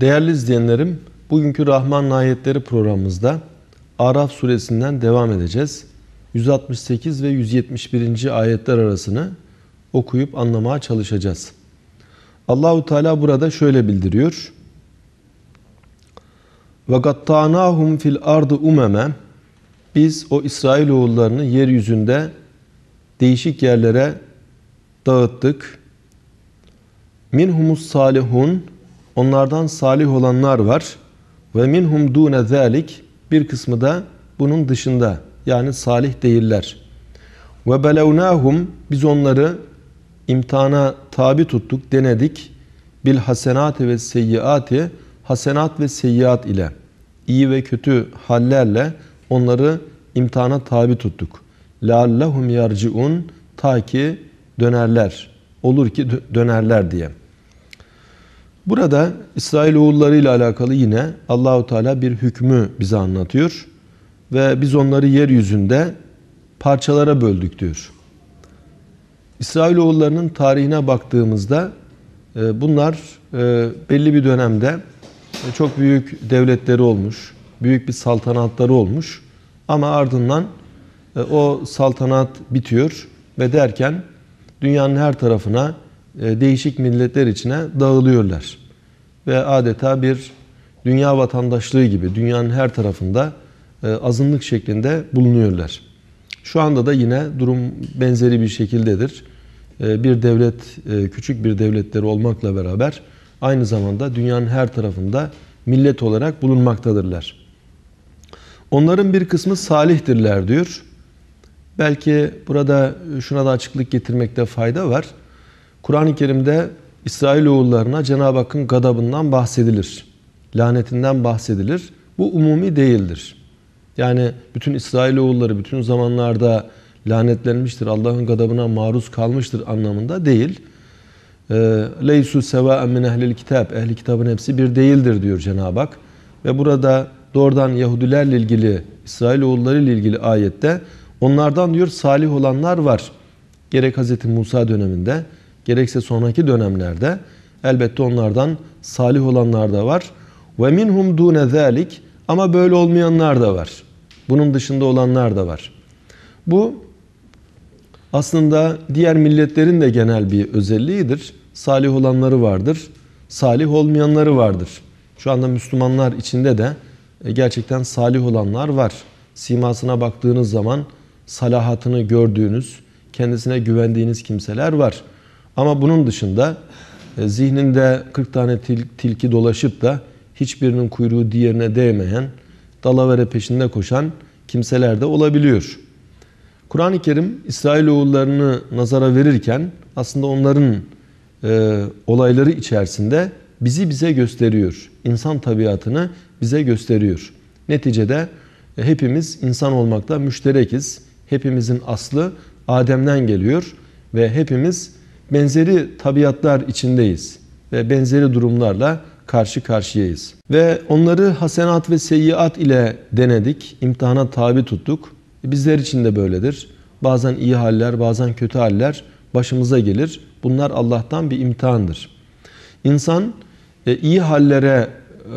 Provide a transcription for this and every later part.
Değerli izleyenlerim, bugünkü Rahman Ayetleri programımızda Araf suresinden devam edeceğiz. 168 ve 171. ayetler arasını okuyup anlamaya çalışacağız. Allahu Teala burada şöyle bildiriyor. Ve gattanahum fil ardı umeme biz o İsrail oğullarını yeryüzünde değişik yerlere dağıttık. Minhumus salihun Onlardan salih olanlar var. Ve minhum dune zalik bir kısmı da bunun dışında yani salih değiller. Ve belevnahum biz onları imtihana tabi tuttuk, denedik. Bil hasenati ve seyyiati hasenat ve seyyiat ile iyi ve kötü hallerle onları imtihana tabi tuttuk. Lallahum yarciun ta ki dönerler. Olur ki dönerler diye. Burada İsrail oğulları ile alakalı yine Allahu Teala bir hükmü bize anlatıyor ve biz onları yeryüzünde parçalara böldük diyor. İsrail oğullarının tarihine baktığımızda e, bunlar e, belli bir dönemde e, çok büyük devletleri olmuş, büyük bir saltanatları olmuş ama ardından o saltanat bitiyor ve derken dünyanın her tarafına e, değişik milletler içine dağılıyorlar. Ve adeta bir dünya vatandaşlığı gibi dünyanın her tarafında e, azınlık şeklinde bulunuyorlar. Şu anda da yine durum benzeri bir şekildedir. E, bir devlet, küçük bir devletleri olmakla beraber aynı zamanda dünyanın her tarafında millet olarak bulunmaktadırlar. Onların bir kısmı salihtirler diyor. Belki burada şuna da açıklık getirmekte fayda var. Kur'an-ı Kerim'de İsrailoğullarına Cenab-ı Hakk'ın gadabından bahsedilir. Lanetinden bahsedilir. Bu umumi değildir. Yani bütün İsrailoğulları bütün zamanlarda lanetlenmiştir, Allah'ın gadabına maruz kalmıştır anlamında değil. Ee, Leysu seva min ehlil kitap. Ehli kitabın hepsi bir değildir diyor Cenab-ı Hak. Ve burada doğrudan Yahudilerle ilgili, İsrailoğulları ile ilgili ayette onlardan diyor salih olanlar var. Gerek Hz. Musa döneminde, gerekse sonraki dönemlerde elbette onlardan salih olanlar da var. Ve minhum dune zalik ama böyle olmayanlar da var. Bunun dışında olanlar da var. Bu aslında diğer milletlerin de genel bir özelliğidir. Salih olanları vardır, salih olmayanları vardır. Şu anda Müslümanlar içinde de e, gerçekten salih olanlar var. Simasına baktığınız zaman salahatını gördüğünüz, kendisine güvendiğiniz kimseler var. Ama bunun dışında e, zihninde 40 tane tilki dolaşıp da hiçbirinin kuyruğu diğerine değmeyen, dalavere peşinde koşan kimseler de olabiliyor. Kur'an-ı Kerim İsrailoğullarını nazara verirken aslında onların e, olayları içerisinde bizi bize gösteriyor. İnsan tabiatını bize gösteriyor. Neticede e, hepimiz insan olmakta müşterekiz. Hepimizin aslı Adem'den geliyor ve hepimiz benzeri tabiatlar içindeyiz ve benzeri durumlarla karşı karşıyayız. Ve onları hasenat ve seyyiat ile denedik, imtihana tabi tuttuk. Bizler için de böyledir. Bazen iyi haller, bazen kötü haller başımıza gelir. Bunlar Allah'tan bir imtihandır. İnsan e, iyi hallere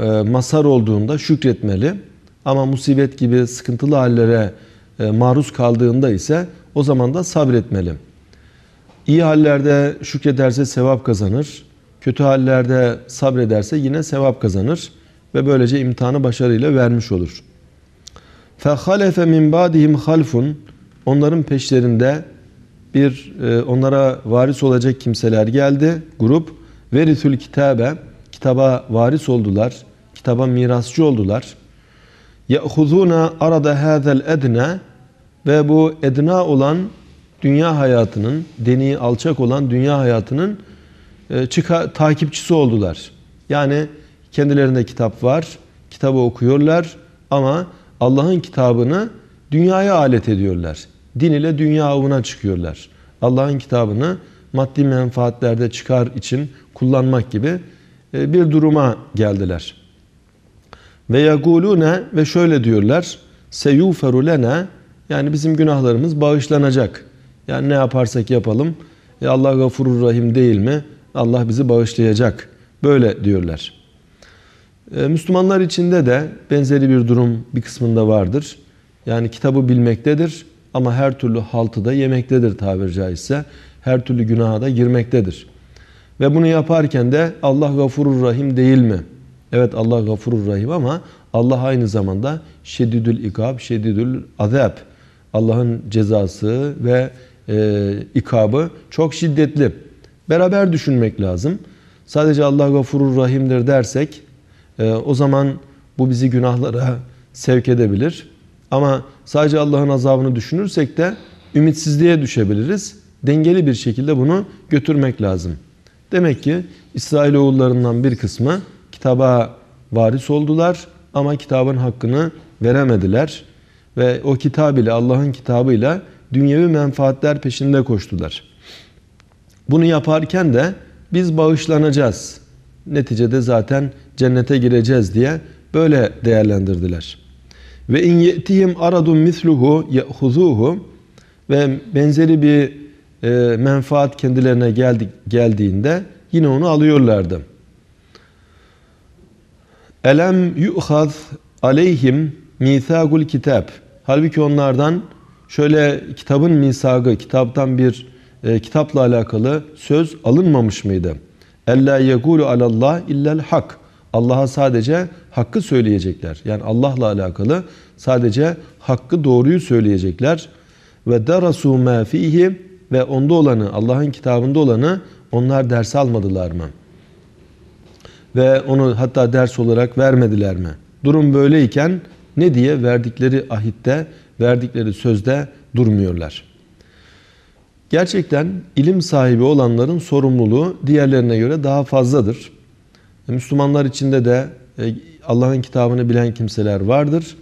e, masar olduğunda şükretmeli ama musibet gibi sıkıntılı hallere e, maruz kaldığında ise o zaman da sabretmeli. İyi hallerde şükrederse sevap kazanır. Kötü hallerde sabrederse yine sevap kazanır ve böylece imtihanı başarıyla vermiş olur. فَخَلَفَ min badihim halfun Onların peşlerinde bir e, onlara varis olacak kimseler geldi. Grup verithül kitabe kitaba varis oldular. Kitaba mirasçı oldular. Yahuzuna arada hazel edne ve bu edna olan dünya hayatının, deniği alçak olan dünya hayatının e, çıka, takipçisi oldular. Yani kendilerinde kitap var, kitabı okuyorlar ama Allah'ın kitabını dünyaya alet ediyorlar. Din ile dünya avına çıkıyorlar. Allah'ın kitabını maddi menfaatlerde çıkar için kullanmak gibi e, bir duruma geldiler. Ve yagulune ve şöyle diyorlar. Seyuferu lene yani bizim günahlarımız bağışlanacak. Yani ne yaparsak yapalım e Allah gafurur rahim değil mi? Allah bizi bağışlayacak. Böyle diyorlar. E, Müslümanlar içinde de benzeri bir durum bir kısmında vardır. Yani kitabı bilmektedir ama her türlü haltıda yemektedir tabiri caizse. Her türlü günaha da girmektedir. Ve bunu yaparken de Allah gafurur rahim değil mi? Evet Allah gafurur rahim ama Allah aynı zamanda şedidül ikab, şedidül azap. Allah'ın cezası ve e, ikabı çok şiddetli. Beraber düşünmek lazım. Sadece Allah gafurur rahimdir dersek e, o zaman bu bizi günahlara sevk edebilir. Ama sadece Allah'ın azabını düşünürsek de ümitsizliğe düşebiliriz. Dengeli bir şekilde bunu götürmek lazım. Demek ki İsrailoğullarından bir kısmı kitaba varis oldular ama kitabın hakkını veremediler. Ve o kitab ile Allah'ın kitabıyla dünyevi menfaatler peşinde koştular. Bunu yaparken de biz bağışlanacağız. Neticede zaten cennete gireceğiz diye böyle değerlendirdiler. Ve in yetihim aradun misluhu yehuzuhu ve benzeri bir e, menfaat kendilerine geldi, geldiğinde yine onu alıyorlardı. Elem yu'haz aleyhim mithagul kitap. Halbuki onlardan şöyle kitabın misagı, kitaptan bir e, kitapla alakalı söz alınmamış mıydı? Ella yegulu alallah illel hak. Allah'a sadece hakkı söyleyecekler. Yani Allah'la alakalı sadece hakkı doğruyu söyleyecekler. Ve darasu ma fihi ve onda olanı, Allah'ın kitabında olanı onlar ders almadılar mı? Ve onu hatta ders olarak vermediler mi? Durum böyleyken ne diye verdikleri ahitte verdikleri sözde durmuyorlar. Gerçekten ilim sahibi olanların sorumluluğu diğerlerine göre daha fazladır. E, Müslümanlar içinde de e, Allah'ın kitabını bilen kimseler vardır.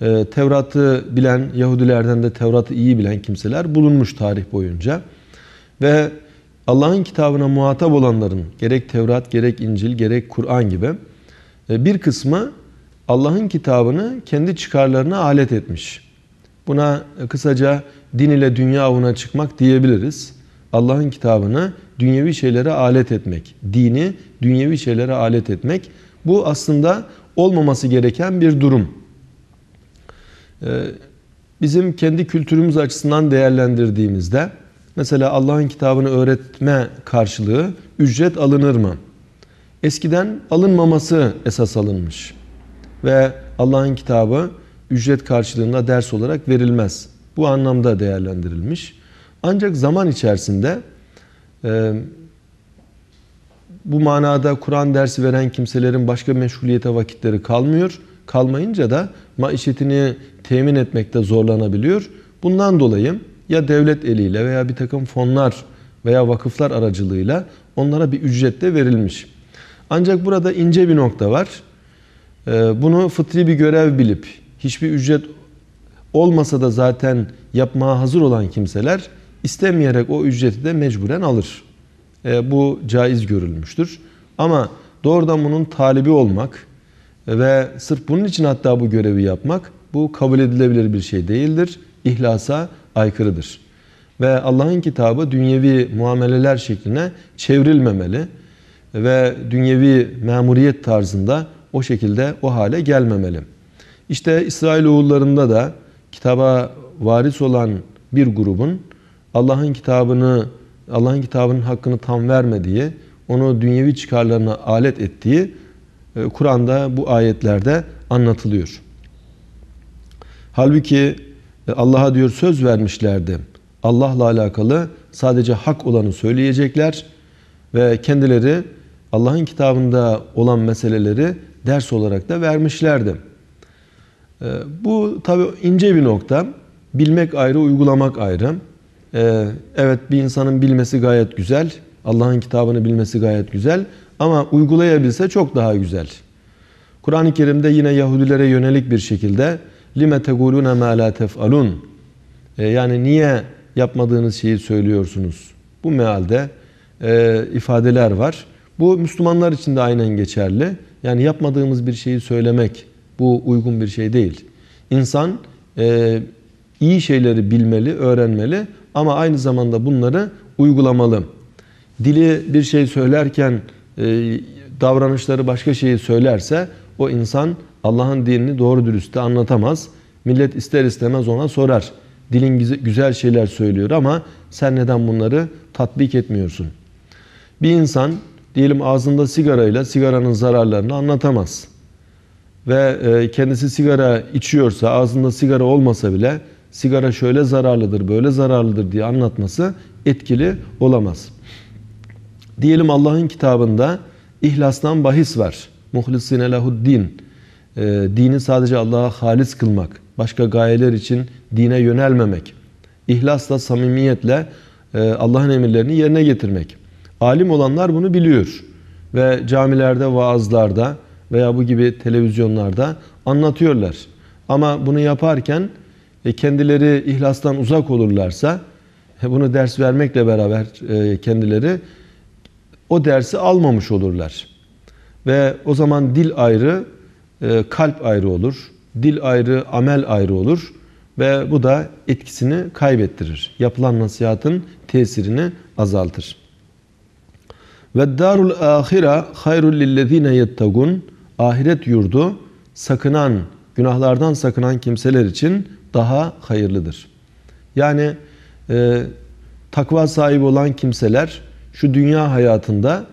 E, Tevrat'ı bilen, Yahudilerden de Tevrat'ı iyi bilen kimseler bulunmuş tarih boyunca. Ve Allah'ın kitabına muhatap olanların gerek Tevrat, gerek İncil, gerek Kur'an gibi bir kısmı Allah'ın kitabını kendi çıkarlarına alet etmiş. Buna e, kısaca din ile dünya avına çıkmak diyebiliriz. Allah'ın kitabını dünyevi şeylere alet etmek, dini dünyevi şeylere alet etmek. Bu aslında olmaması gereken bir durum. E, bizim kendi kültürümüz açısından değerlendirdiğimizde mesela Allah'ın kitabını öğretme karşılığı ücret alınır mı? Eskiden alınmaması esas alınmış ve Allah'ın kitabı ücret karşılığında ders olarak verilmez. Bu anlamda değerlendirilmiş. Ancak zaman içerisinde e, bu manada Kur'an dersi veren kimselerin başka meşguliyete vakitleri kalmıyor. Kalmayınca da maişetini temin etmekte zorlanabiliyor. Bundan dolayı ya devlet eliyle veya bir takım fonlar veya vakıflar aracılığıyla onlara bir ücret de verilmiş. Ancak burada ince bir nokta var. E, bunu fıtri bir görev bilip hiçbir ücret olmasa da zaten yapmaya hazır olan kimseler istemeyerek o ücreti de mecburen alır. E, bu caiz görülmüştür. Ama doğrudan bunun talibi olmak ve sırf bunun için hatta bu görevi yapmak bu kabul edilebilir bir şey değildir. İhlasa aykırıdır. Ve Allah'ın kitabı dünyevi muameleler şekline çevrilmemeli ve dünyevi memuriyet tarzında o şekilde o hale gelmemeli. İşte İsrailoğullarında da kitaba varis olan bir grubun Allah'ın kitabını Allah'ın kitabının hakkını tam vermediği, onu dünyevi çıkarlarına alet ettiği e, Kur'an'da bu ayetlerde anlatılıyor. Halbuki e, Allah'a diyor söz vermişlerdi. Allah'la alakalı sadece hak olanı söyleyecekler ve kendileri Allah'ın kitabında olan meseleleri ders olarak da vermişlerdi. Ee, bu tabi ince bir nokta. Bilmek ayrı, uygulamak ayrı. Ee, evet bir insanın bilmesi gayet güzel. Allah'ın kitabını bilmesi gayet güzel. Ama uygulayabilse çok daha güzel. Kur'an-ı Kerim'de yine Yahudilere yönelik bir şekilde lime tegulune ma la tef'alun ee, yani niye yapmadığınız şeyi söylüyorsunuz? Bu mealde e, ifadeler var. Bu Müslümanlar için de aynen geçerli. Yani yapmadığımız bir şeyi söylemek bu uygun bir şey değil. İnsan e, iyi şeyleri bilmeli, öğrenmeli ama aynı zamanda bunları uygulamalı. Dili bir şey söylerken e, davranışları başka şeyi söylerse o insan Allah'ın dinini doğru dürüst de anlatamaz. Millet ister istemez ona sorar. Dilin güzel şeyler söylüyor ama sen neden bunları tatbik etmiyorsun? Bir insan diyelim ağzında sigarayla sigaranın zararlarını anlatamaz ve e, kendisi sigara içiyorsa, ağzında sigara olmasa bile sigara şöyle zararlıdır, böyle zararlıdır diye anlatması etkili olamaz. Diyelim Allah'ın kitabında ihlastan bahis var. Muhlisine lehuddin. E, dini sadece Allah'a halis kılmak. Başka gayeler için dine yönelmemek. İhlasla, samimiyetle e, Allah'ın emirlerini yerine getirmek. Alim olanlar bunu biliyor. Ve camilerde, vaazlarda, veya bu gibi televizyonlarda anlatıyorlar. Ama bunu yaparken e, kendileri ihlastan uzak olurlarsa e, bunu ders vermekle beraber e, kendileri o dersi almamış olurlar. Ve o zaman dil ayrı, kalp ayrı olur. Dil ayrı, amel ayrı olur. Ve bu da etkisini kaybettirir. Yapılan nasihatın tesirini azaltır. Ve darul ahira hayrul lillezine yettegun.'' ahiret yurdu sakınan, günahlardan sakınan kimseler için daha hayırlıdır. Yani e, takva sahibi olan kimseler şu dünya hayatında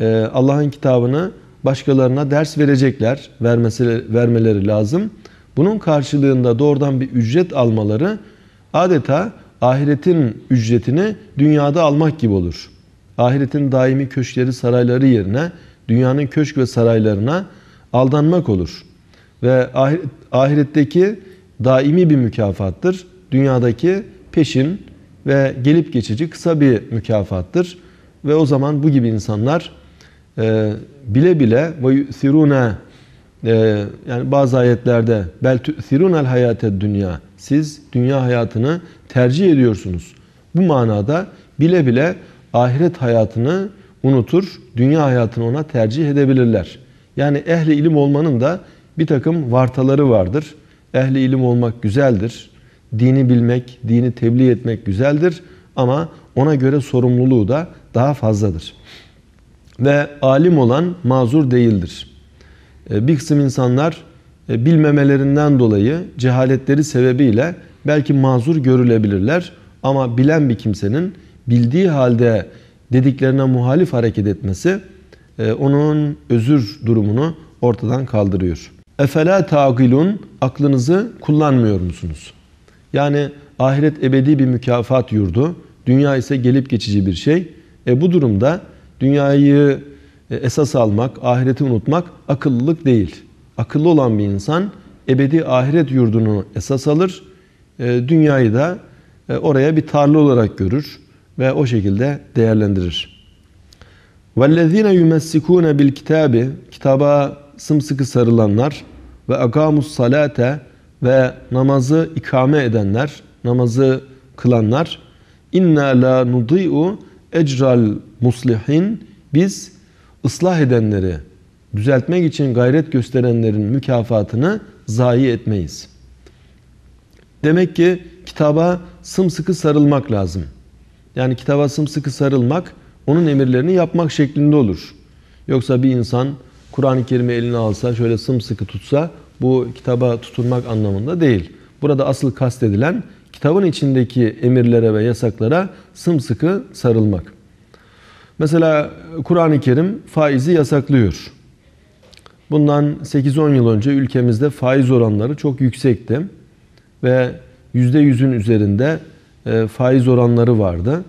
e, Allah'ın kitabını başkalarına ders verecekler, vermesi, vermeleri lazım. Bunun karşılığında doğrudan bir ücret almaları adeta ahiretin ücretini dünyada almak gibi olur. Ahiretin daimi köşkleri, sarayları yerine dünyanın köşk ve saraylarına aldanmak olur. Ve ahiretteki daimi bir mükafattır. Dünyadaki peşin ve gelip geçici kısa bir mükafattır. Ve o zaman bu gibi insanlar e, bile bile ve yu'sirune e, yani bazı ayetlerde bel tu'sirunel hayate dünya siz dünya hayatını tercih ediyorsunuz. Bu manada bile bile ahiret hayatını unutur, dünya hayatını ona tercih edebilirler. Yani ehli ilim olmanın da bir takım vartaları vardır. Ehli ilim olmak güzeldir. Dini bilmek, dini tebliğ etmek güzeldir. Ama ona göre sorumluluğu da daha fazladır. Ve alim olan mazur değildir. E, bir kısım insanlar e, bilmemelerinden dolayı cehaletleri sebebiyle belki mazur görülebilirler. Ama bilen bir kimsenin bildiği halde dediklerine muhalif hareket etmesi e, onun özür durumunu ortadan kaldırıyor. Efela tagilun aklınızı kullanmıyor musunuz? Yani ahiret ebedi bir mükafat yurdu, dünya ise gelip geçici bir şey. E bu durumda dünyayı e, esas almak, ahireti unutmak akıllılık değil. Akıllı olan bir insan ebedi ahiret yurdunu esas alır, e, dünyayı da oraya bir tarla olarak görür ve o şekilde değerlendirir. وَالَّذ۪ينَ يُمَسِّكُونَ بِالْكِتَابِ Kitaba sımsıkı sarılanlar ve akamus salate ve namazı ikame edenler, namazı kılanlar inna la nudiu ecral muslihin biz ıslah edenleri düzeltmek için gayret gösterenlerin mükafatını zayi etmeyiz. Demek ki kitaba sımsıkı sarılmak lazım. Yani kitaba sımsıkı sarılmak onun emirlerini yapmak şeklinde olur. Yoksa bir insan Kur'an-ı Kerim'i eline alsa, şöyle sımsıkı tutsa bu kitaba tutunmak anlamında değil. Burada asıl kastedilen kitabın içindeki emirlere ve yasaklara sımsıkı sarılmak. Mesela Kur'an-ı Kerim faizi yasaklıyor. Bundan 8-10 yıl önce ülkemizde faiz oranları çok yüksekti ve %100'ün üzerinde e, faiz oranları vardı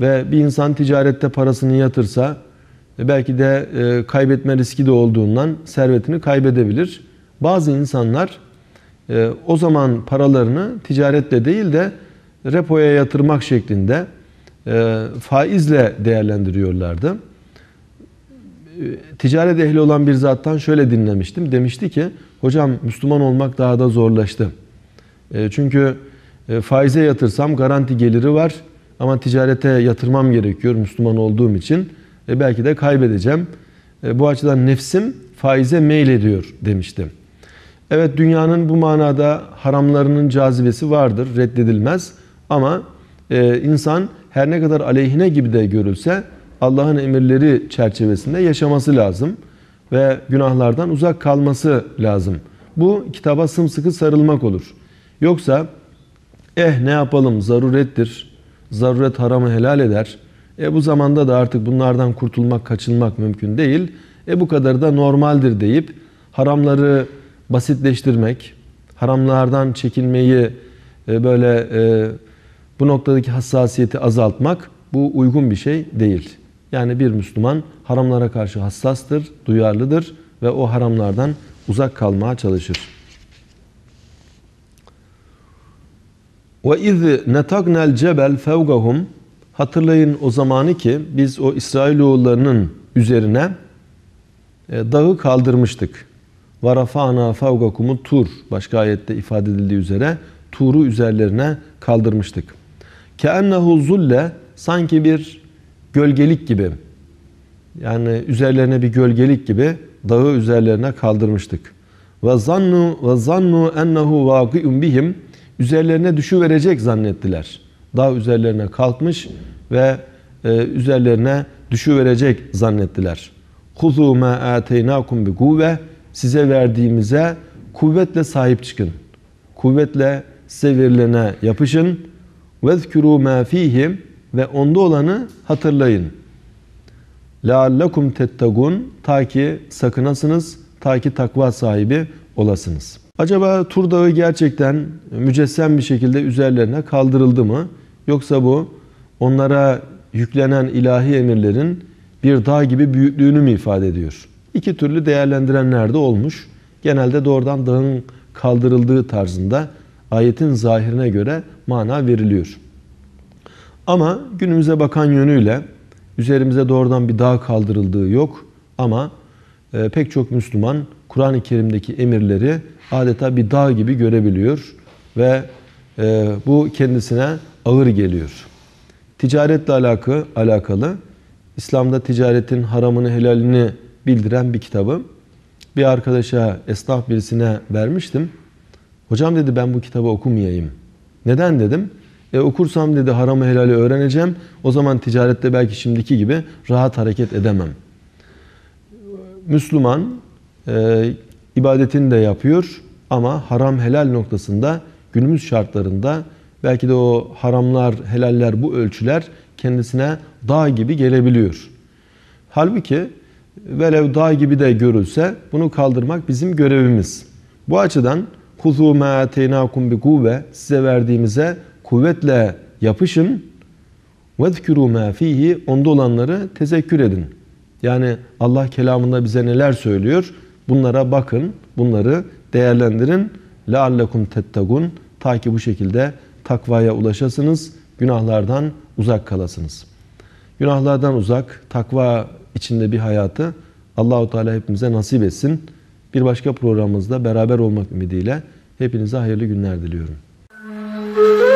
ve bir insan ticarette parasını yatırsa e, belki de e, kaybetme riski de olduğundan servetini kaybedebilir. Bazı insanlar e, o zaman paralarını ticaretle değil de repoya yatırmak şeklinde faizle değerlendiriyorlardı. E, ticaret ehli olan bir zattan şöyle dinlemiştim. Demişti ki, hocam Müslüman olmak daha da zorlaştı. çünkü faize yatırsam garanti geliri var ama ticarete yatırmam gerekiyor Müslüman olduğum için. E belki de kaybedeceğim. E bu açıdan nefsim faize meylediyor demiştim. Evet dünyanın bu manada haramlarının cazibesi vardır, reddedilmez. Ama e, insan her ne kadar aleyhine gibi de görülse Allah'ın emirleri çerçevesinde yaşaması lazım ve günahlardan uzak kalması lazım. Bu kitaba sımsıkı sarılmak olur. Yoksa eh ne yapalım zarurettir, zaruret haramı helal eder. E bu zamanda da artık bunlardan kurtulmak, kaçınmak mümkün değil. E bu kadar da normaldir deyip haramları basitleştirmek, haramlardan çekinmeyi e, böyle e, bu noktadaki hassasiyeti azaltmak bu uygun bir şey değil. Yani bir Müslüman haramlara karşı hassastır, duyarlıdır ve o haramlardan uzak kalmaya çalışır. Ve iz netagnel cebel fevgahum hatırlayın o zamanı ki biz o İsrailoğullarının üzerine e, dağı kaldırmıştık. Varafana fevgakumu tur başka ayette ifade edildiği üzere turu üzerlerine kaldırmıştık. Keennehu zulle sanki bir gölgelik gibi yani üzerlerine bir gölgelik gibi dağı üzerlerine kaldırmıştık. Ve zannu ve zannu ennehu vakiun bihim üzerlerine düşü verecek zannettiler. Dağ üzerlerine kalkmış ve e, üzerlerine düşü verecek zannettiler. Kuzu ma ateynakum bi kuvve size verdiğimize kuvvetle sahip çıkın. Kuvvetle sevirlene yapışın. Vezkuru ma fihim ve onda olanı hatırlayın. Leallekum tettegun ta ki sakınasınız, ta ki takva sahibi olasınız.'' Acaba Tur Dağı gerçekten mücessem bir şekilde üzerlerine kaldırıldı mı? Yoksa bu onlara yüklenen ilahi emirlerin bir dağ gibi büyüklüğünü mü ifade ediyor? İki türlü değerlendirenler de olmuş. Genelde doğrudan dağın kaldırıldığı tarzında ayetin zahirine göre mana veriliyor. Ama günümüze bakan yönüyle üzerimize doğrudan bir dağ kaldırıldığı yok ama e, pek çok Müslüman Kur'an-ı Kerim'deki emirleri adeta bir dağ gibi görebiliyor ve e, bu kendisine ağır geliyor. Ticaretle alakalı, alakalı İslam'da ticaretin haramını helalini bildiren bir kitabı bir arkadaşa, esnaf birisine vermiştim. Hocam dedi ben bu kitabı okumayayım. Neden dedim. E, okursam dedi haramı helali öğreneceğim. O zaman ticarette belki şimdiki gibi rahat hareket edemem. Müslüman e, ibadetini de yapıyor ama haram helal noktasında günümüz şartlarında belki de o haramlar, helaller, bu ölçüler kendisine dağ gibi gelebiliyor. Halbuki velev dağ gibi de görülse bunu kaldırmak bizim görevimiz. Bu açıdan kuzu ma teynakum bi kuvve size verdiğimize kuvvetle yapışın ve zkuru ma fihi onda olanları tezekkür edin. Yani Allah kelamında bize neler söylüyor? Bunlara bakın, bunları değerlendirin. لَعَلَّكُمْ tettagun, Ta ki bu şekilde takvaya ulaşasınız, günahlardan uzak kalasınız. Günahlardan uzak, takva içinde bir hayatı Allahu Teala hepimize nasip etsin. Bir başka programımızda beraber olmak ümidiyle hepinize hayırlı günler diliyorum.